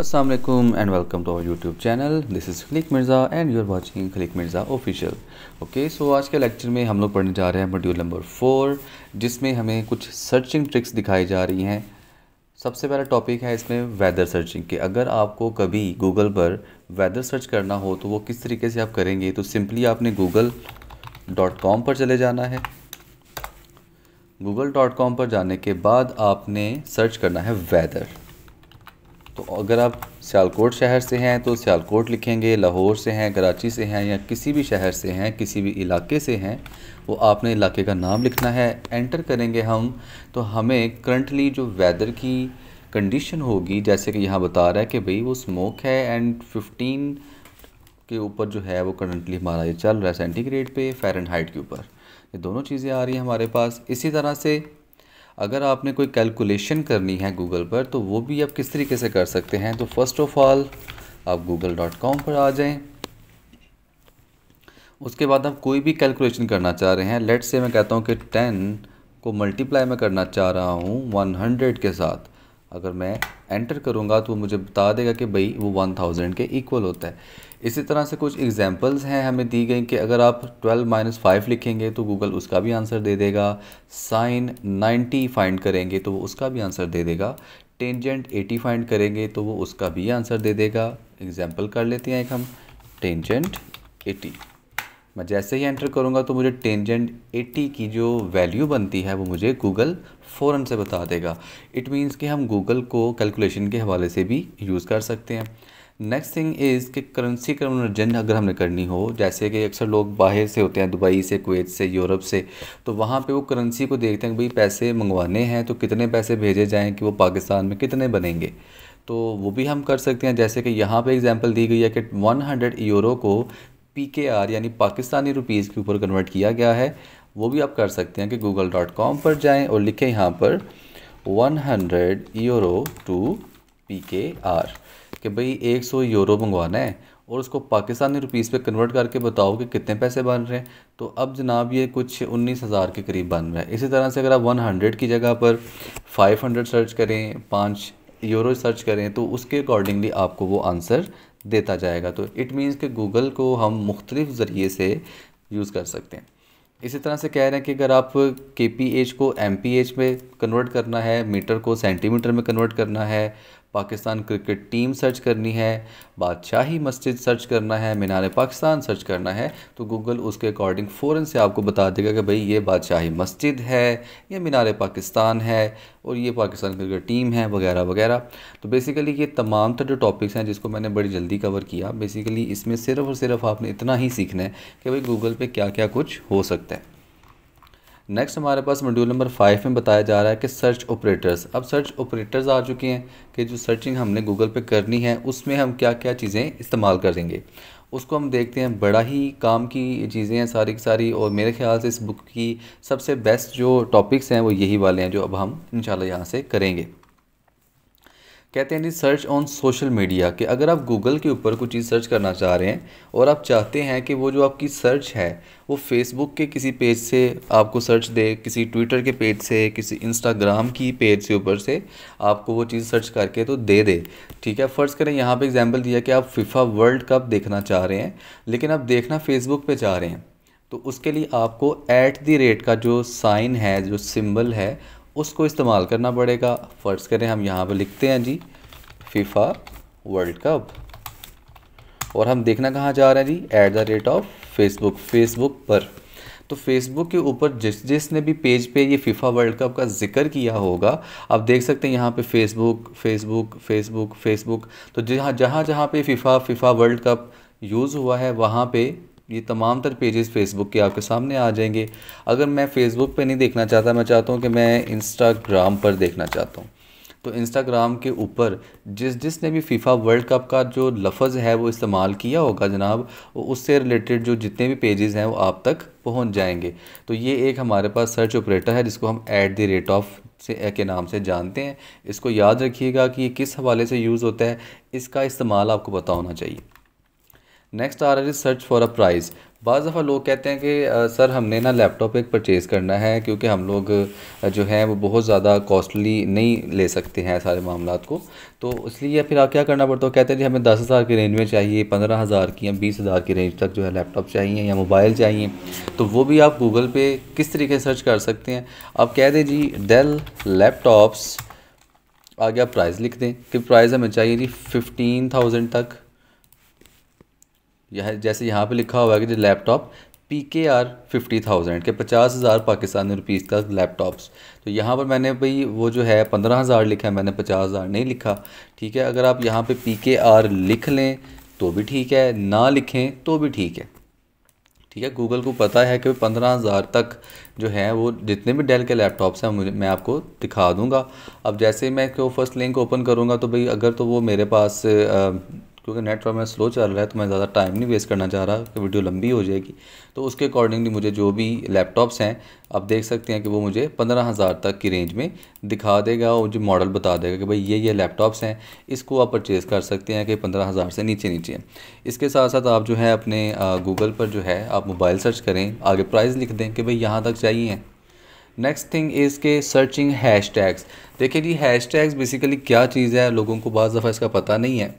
Aslam and welcome to our YouTube channel this is Khalik Mirza and you are watching Khalik Mirza official okay so आज के lecture में हम लोग पढ़ने जा रहे हैं मॉड्यूल नंबर फोर जिसमें हमें कुछ सर्चिंग ट्रिक्स दिखाई जा रही हैं सबसे पहला टॉपिक है इसमें वेदर सर्चिंग के अगर आपको कभी गूगल पर वेदर सर्च करना हो तो वो किस तरीके से आप करेंगे तो सिंपली आपने गूगल डॉट कॉम पर चले जाना है गूगल डॉट कॉम पर जाने के बाद आपने सर्च करना है वैदर तो अगर आप सियालकोट शहर से हैं तो सियालकोट लिखेंगे लाहौर से हैं कराची से हैं या किसी भी शहर से हैं किसी भी इलाके से हैं वो आपने इलाके का नाम लिखना है एंटर करेंगे हम तो हमें करंटली जो वेदर की कंडीशन होगी जैसे कि यहाँ बता रहा है कि भाई वो स्मोक है एंड फिफ्टीन के ऊपर जो है वो करंटली हमारा ये चल रहा है सेंटीग्रेड पे फ़ारेनहाइट के ऊपर ये दोनों चीज़ें आ रही हैं हमारे पास इसी तरह से अगर आपने कोई कैलकुलेशन करनी है गूगल पर तो वो भी आप किस तरीके से कर सकते हैं तो फर्स्ट ऑफ ऑल आप गूगल डॉट कॉम पर आ जाएं उसके बाद आप कोई भी कैलकुलेशन करना चाह रहे हैं लेट से मैं कहता हूँ कि टेन को मल्टीप्लाई में करना चाह रहा हूँ वन हंड्रेड के साथ अगर मैं एंटर करूँगा तो मुझे बता देगा कि भाई वो वन थाउजेंड के इक्वल होता है इसी तरह से कुछ एग्जांपल्स हैं हमें दी गई कि अगर आप ट्वेल्व माइनस फाइव लिखेंगे तो गूगल उसका भी आंसर दे देगा साइन नाइन्टी फाइंड करेंगे तो वो उसका भी आंसर दे देगा टेंजेंट एटी फाइंड करेंगे तो वो उसका भी आंसर दे देगा एग्जाम्पल कर लेते हैं एक हम टेंजेंट एटी मैं जैसे ही एंटर करूँगा तो मुझे टेंजेंट 80 की जो वैल्यू बनती है वो मुझे गूगल फ़ौर से बता देगा इट मीन्स कि हम गूगल को कैलकुलेशन के हवाले से भी यूज़ कर सकते हैं नेक्स्ट थिंग इज़ कि करेंसी कन्वर्जन अगर हमने करनी हो जैसे कि अक्सर लोग बाहर से होते हैं दुबई से कुवैत से यूरोप से तो वहाँ पे वो करेंसी को देखते हैं भाई पैसे मंगवाने हैं तो कितने पैसे भेजे जाएं कि वो पाकिस्तान में कितने बनेंगे तो वो भी हम कर सकते हैं जैसे कि यहाँ पे एग्जांपल दी गई है कि 100 यूरो को पी के आर यानी पाकिस्तानी रुपीज़ के ऊपर कन्वर्ट किया गया है वो भी आप कर सकते हैं कि गूगल डॉट कॉम पर जाएँ और लिखें यहाँ पर one hundred euro to P K R कि भाई एक सौ यूरो मंगवाना है और उसको पाकिस्तानी रुपीज़ पे कन्वर्ट करके बताओ कि कितने पैसे बन रहे हैं तो अब जनाब ये कुछ उन्नीस हज़ार के करीब बन रहा है इसी तरह से अगर आप वन हंड्रेड की जगह पर फाइव हंड्रेड सर्च करें पाँच यूरो सर्च करें तो उसके अकॉर्डिंगली आपको वो आंसर देता जाएगा तो इट मीन्स कि गूगल को हम मुख्तलिफ़ ज़रिए से यूज़ कर सकते हैं इसी तरह से कह रहे हैं कि अगर आप के पी एच को एम पी एच में कन्वर्ट करना है मीटर को सेंटीमीटर में कन्वर्ट करना है पाकिस्तान क्रिकेट टीम सर्च करनी है बादशाही मस्जिद सर्च करना है मीनार पाकिस्तान सर्च करना है तो गूगल उसके अकॉर्डिंग फ़ौर से आपको बता देगा कि भाई ये बादशाही मस्जिद है ये मीनार पाकिस्तान है और ये पाकिस्तान क्रिकेट टीम है वगैरह वगैरह तो बेसिकली ये तमाम तर जो टॉपिक्स हैं जिसको मैंने बड़ी जल्दी कवर किया बेसिकली इसमें सिर्फ और सिर्फ आपने इतना ही सीखना है कि भाई गूगल पर क्या क्या कुछ हो सकता है नेक्स्ट हमारे पास मॉड्यूल नंबर फाइव में बताया जा रहा है कि सर्च ऑपरेटर्स अब सर्च ऑपरेटर्स आ चुके हैं कि जो सर्चिंग हमने गूगल पे करनी है उसमें हम क्या क्या चीज़ें इस्तेमाल करेंगे उसको हम देखते हैं बड़ा ही काम की चीज़ें हैं सारी की सारी और मेरे ख्याल से इस बुक की सबसे बेस्ट जो टॉपिक्स हैं वो यही वाले हैं जो अब हम इन यहाँ से करेंगे कहते हैं सर्च ऑन सोशल मीडिया कि अगर आप गूगल के ऊपर कोई चीज़ सर्च करना चाह रहे हैं और आप चाहते हैं कि वो जो आपकी सर्च है वो फेसबुक के किसी पेज से आपको सर्च दे किसी ट्विटर के पेज से किसी इंस्टाग्राम की पेज से ऊपर से आपको वो चीज़ सर्च करके तो दे दे ठीक है फ़र्ज़ करें यहाँ पे एग्जांपल दिया कि आप फिफा वर्ल्ड कप देखना चाह रहे हैं लेकिन आप देखना फेसबुक पर चाह रहे हैं तो उसके लिए आपको ऐट दी रेट का जो साइन है जो सिम्बल है उसको इस्तेमाल करना पड़ेगा फ़र्ज करें हम यहाँ पर लिखते हैं जी फिफा वर्ल्ड कप और हम देखना कहाँ जा रहे हैं जी at the rate of Facebook Facebook पर तो फेसबुक के ऊपर जिस जिसने भी पेज पे ये फिफा वर्ल्ड कप का जिक्र किया होगा आप देख सकते हैं यहाँ पे फेसबुक फेसबुक फेसबुक फेसबुक तो जहाँ जहाँ जहाँ पे FIFA FIFA world cup use हुआ है वहाँ पे ये तमाम तर पेजेस फेसबुक के आपके सामने आ जाएंगे अगर मैं फेसबुक पे नहीं देखना चाहता मैं चाहता हूँ कि मैं इंस्टाग्राम पर देखना चाहता हूँ तो इंस्टाग्राम के ऊपर जिस जिसने भी फीफा वर्ल्ड कप का जो लफज है वो इस्तेमाल किया होगा जनाब उससे रिलेटेड जो जितने भी पेजेस हैं वो आप तक पहुंच जाएंगे तो ये एक हमारे पास सर्च ऑपरेटर है जिसको हम ऐट द रेट ऑफ से के नाम से जानते हैं इसको याद रखिएगा कि ये किस हवाले से यूज़ होता है इसका इस्तेमाल आपको पता होना चाहिए नेक्स्ट आ रहा है सर्च फॉर अ प्राइस बज़ दफ़ा लोग कहते हैं कि सर हमने ना लैपटॉप एक परचेज़ करना है क्योंकि हम लोग जो हैं वो बहुत ज़्यादा कॉस्टली नहीं ले सकते हैं सारे मामला को तो इसलिए फिर आप क्या करना पड़ता है कहते हैं जी हमें दस हज़ार की रेंज में चाहिए पंद्रह हज़ार की या बीस हज़ार की रेंज तक जो है लैपटॉप चाहिए या मोबाइल चाहिए तो वो भी आप गूगल पे किस तरीके से सर्च कर सकते हैं आप कह दें जी डेल लैपटॉप्स आगे आप प्राइस लिख दें कि प्राइस हमें चाहिए जी फिफ्टीन थाउजेंड तक यह जैसे यहाँ पे लिखा हुआ है कि जो laptop P K R fifty thousand के पचास हज़ार पाकिस्तानी रुपीज़ का लैपटॉप्स तो यहाँ पर मैंने भाई वो जो है पंद्रह हज़ार लिखा है मैंने पचास हज़ार नहीं लिखा ठीक है अगर आप यहाँ पे पी के आर लिख लें तो भी ठीक है ना लिखें तो भी ठीक है ठीक है गूगल को पता है कि पंद्रह हज़ार तक जो है वो जितने भी डेल के लैपटॉप्स हैं मैं आपको दिखा दूँगा अब जैसे मैं क्यों फर्स्ट लिंक ओपन करूँगा तो भाई अगर तो वो मेरे पास आ, क्योंकि नेटवर्क मैं स्लो चल रहा है तो मैं ज़्यादा टाइम नहीं वेस्ट करना चाह रहा कि वीडियो लंबी हो जाएगी तो उसके अकॉर्डिंगली मुझे जो भी लैपटॉप्स हैं आप देख सकते हैं कि वो मुझे पंद्रह हज़ार तक की रेंज में दिखा देगा और मुझे मॉडल बता देगा कि भाई ये ये लैपटॉप्स हैं इसको आप परचेज़ कर सकते हैं कि पंद्रह हज़ार से नीचे नीचे हैं इसके साथ साथ आप जो है अपने गूगल पर जो है आप मोबाइल सर्च करें आगे प्राइस लिख दें कि भाई यहाँ तक चाहिए नेक्स्ट थिंग इज़ के सर्चिंग हैश टैग्स देखिए जी हैश टैग्स बेसिकली क्या चीज़ है लोगों को बहुत दफ़ा इसका पता नहीं है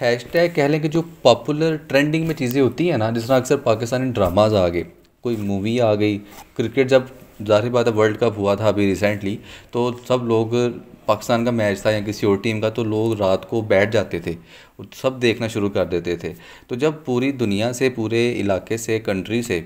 हैश टैग कह लें कि जो पॉपुलर ट्रेंडिंग में चीज़ें होती हैं ना जिस तरह अक्सर पाकिस्तानी ड्रामाज आ गए कोई मूवी आ गई क्रिकेट जब जाहिर बात है वर्ल्ड कप हुआ था अभी रिसेंटली तो सब लोग पाकिस्तान का मैच था या किसी और टीम का तो लोग रात को बैठ जाते थे सब देखना शुरू कर देते थे तो जब पूरी दुनिया से पूरे इलाके से कंट्री से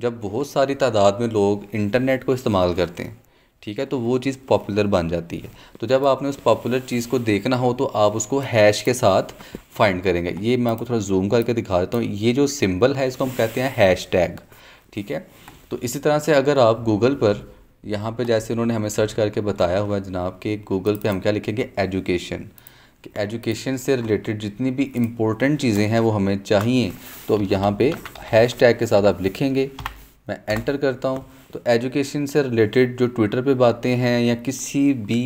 जब बहुत सारी तादाद में लोग इंटरनेट को इस्तेमाल करते हैं ठीक है तो वो चीज़ पॉपुलर बन जाती है तो जब आपने उस पॉपुलर चीज़ को देखना हो तो आप उसको हैश के साथ फाइंड करेंगे ये मैं आपको थोड़ा जूम करके दिखा देता हूँ ये जो सिंबल है इसको हम कहते हैं हैश टैग ठीक है तो इसी तरह से अगर आप गूगल पर यहाँ पे जैसे उन्होंने हमें सर्च करके बताया हुआ है जनाब कि गूगल पे हम क्या लिखेंगे एजुकेशन कि एजुकेशन से रिलेटेड जितनी भी इम्पोर्टेंट चीज़ें हैं वो हमें चाहिए तो अब यहाँ पर हैश टैग के साथ आप लिखेंगे मैं एंटर करता हूँ तो एजुकेशन से रिलेटेड जो ट्विटर पे बातें हैं या किसी भी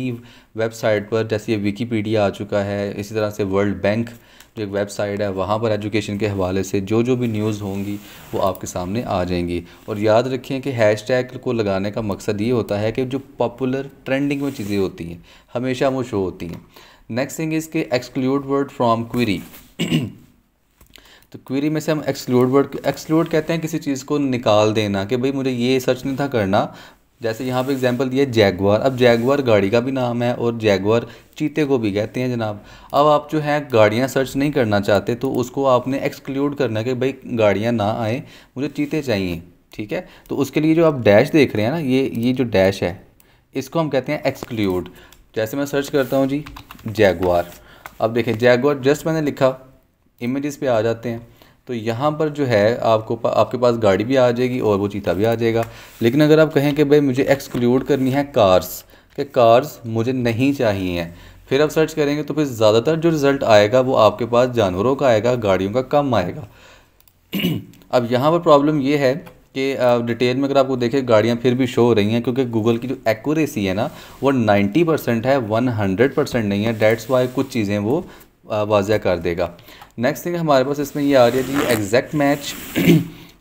वेबसाइट पर जैसे ये विकीपीडिया आ चुका है इसी तरह से वर्ल्ड बैंक जो एक वेबसाइट है वहाँ पर एजुकेशन के हवाले से जो जो भी न्यूज़ होंगी वो आपके सामने आ जाएंगी और याद रखें कि हैश टैग को लगाने का मकसद ये होता है कि जो पॉपुलर ट्रेंडिंग में चीज़ें होती हैं हमेशा वो शो होती हैं नेक्स्ट थिंग इसके एक्सक्लूड वर्ड फ्रॉम क्वेरी तो क्वेरी में से हम एक्सक्लूड वर्ड एक्सक्लूड कहते हैं किसी चीज़ को निकाल देना कि भाई मुझे ये सर्च नहीं था करना जैसे यहाँ पे एग्जांपल दिया जैगवार अब जैगवार गाड़ी का भी नाम है और जैगवार चीते को भी कहते हैं जनाब अब आप जो है गाड़ियाँ सर्च नहीं करना चाहते तो उसको आपने एक्सक्लूड करना कि भाई गाड़ियाँ ना आए मुझे चीते चाहिए ठीक है तो उसके लिए जो आप डैश देख रहे हैं ना ये ये जो डैश है इसको हम कहते हैं एक्सक्लूड जैसे मैं सर्च करता हूँ जी जैगवार अब देखें जैगवार जस्ट मैंने लिखा इमेजेस पे आ जाते हैं तो यहाँ पर जो है आपको पा, आपके पास गाड़ी भी आ जाएगी और वो चीता भी आ जाएगा लेकिन अगर आप कहें कि भाई मुझे एक्सक्लूड करनी है कार्स कि कार्स मुझे नहीं चाहिए फिर आप सर्च करेंगे तो फिर ज़्यादातर जो रिज़ल्ट आएगा वो आपके पास जानवरों का आएगा गाड़ियों का कम आएगा अब यहाँ पर प्रॉब्लम ये है कि डिटेल में अगर आपको देखें गाड़ियाँ फिर भी शो हो रही हैं क्योंकि गूगल की जो एक्यूरेसी है ना वो 90 परसेंट है 100 परसेंट नहीं है डेट्स वाई कुछ चीज़ें वो वाजिया कर देगा नेक्स्ट थिंग हमारे पास इसमें ये आ रही है जी एग्जैक्ट मैच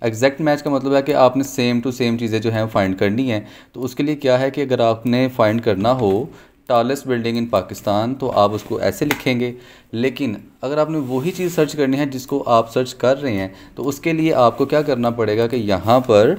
एग्जैक्ट मैच का मतलब है कि आपने सेम टू सेम चीज़ें जो हैं फाइंड करनी है तो उसके लिए क्या है कि अगर आपने फाइंड करना हो टालेस्ट बिल्डिंग इन पाकिस्तान तो आप उसको ऐसे लिखेंगे लेकिन अगर आपने वही चीज़ सर्च करनी है जिसको आप सर्च कर रहे हैं तो उसके लिए आपको क्या करना पड़ेगा कि यहाँ पर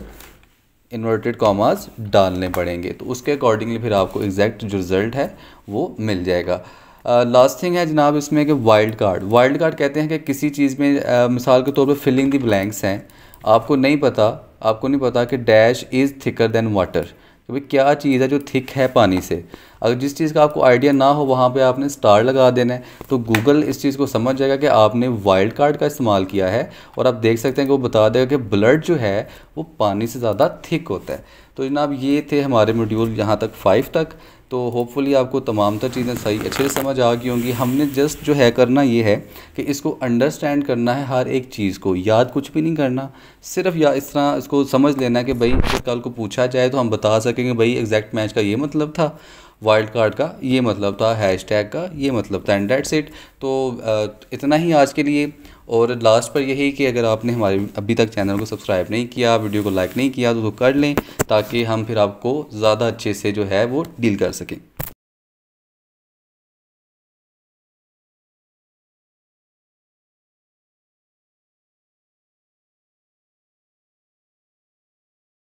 इन्वर्टेड कॉमास डालने पड़ेंगे तो उसके अकॉर्डिंगली फिर आपको एग्जैक्ट जो रिज़ल्ट है वो मिल जाएगा लास्ट थिंग है जनाब इसमें कि वाइल्ड कार्ड वाइल्ड कार्ड कहते हैं कि किसी चीज़ में uh, मिसाल के तौर पर फिलिंग दी ब्लैंक्स हैं आपको नहीं पता आपको नहीं पता कि dash is thicker than water तो भाई क्या चीज़ है जो थिक है पानी से अगर जिस चीज़ का आपको आइडिया ना हो वहाँ पे आपने स्टार लगा देना है तो गूगल इस चीज़ को समझ जाएगा कि आपने वाइल्ड कार्ड का इस्तेमाल किया है और आप देख सकते हैं कि वो बता देगा कि ब्लड जो है वो पानी से ज़्यादा थिक होता है तो जनाब ये थे हमारे मॉड्यूल यहाँ तक फाइव तक तो होपफुली आपको तमाम तर चीज़ें सही अच्छे से समझ आ गई होंगी हमने जस्ट जो है करना ये है कि इसको अंडरस्टैंड करना है हर एक चीज़ को याद कुछ भी नहीं करना सिर्फ या इस तरह इसको समझ लेना कि भाई कल को पूछा जाए तो हम बता सकेंगे भाई एग्जैक्ट मैच का ये मतलब था वाइल्ड कार्ड का ये मतलब था हैश टैग का ये मतलब था एंड डेट सेट तो इतना ही आज के लिए और लास्ट पर यही कि अगर आपने हमारे अभी तक चैनल को सब्सक्राइब नहीं किया वीडियो को लाइक नहीं किया तो, तो कर लें ताकि हम फिर आपको ज़्यादा अच्छे से जो है वो डील कर सकें